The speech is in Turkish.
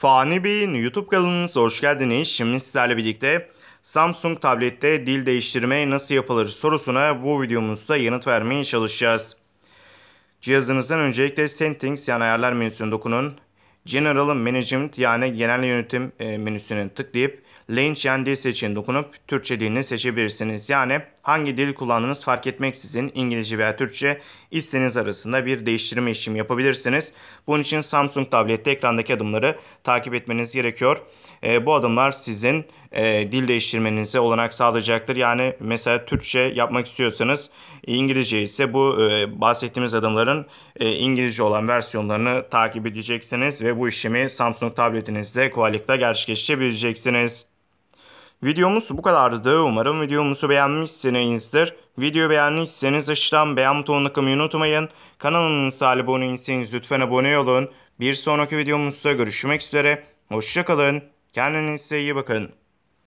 Fani Bey'in YouTube kanalınıza hoş geldiniz. Şimdi sizlerle birlikte Samsung tablette dil değiştirme nasıl yapılır sorusuna bu videomuzda yanıt vermeye çalışacağız. Cihazınızdan öncelikle Settings yani ayarlar menüsüne dokunun. General Management yani genel yönetim e, menüsüne tıklayıp Lynch Yandis için dokunup Türkçe dilini seçebilirsiniz. Yani hangi dil kullandığınız fark etmeksizin İngilizce veya Türkçe isteniz arasında bir değiştirme işlemi yapabilirsiniz. Bunun için Samsung tablette ekrandaki adımları takip etmeniz gerekiyor. E, bu adımlar sizin e, dil değiştirmenize olanak sağlayacaktır. Yani mesela Türkçe yapmak istiyorsanız İngilizce ise bu e, bahsettiğimiz adımların e, İngilizce olan versiyonlarını takip edeceksiniz ve bu işlemi Samsung tabletinizde kolaylıkla gerçekleştirebileceksiniz. Videomuz bu kadardı. Umarım videomuzu beğenmişsinizdir. Video beğendiyseniz aşağıdan beğen butonuna tıklamayı unutmayın. Kanalımıza abone değilseniz lütfen abone olun. Bir sonraki videomuzda görüşmek üzere. Hoşçakalın. Kendinize iyi bakın.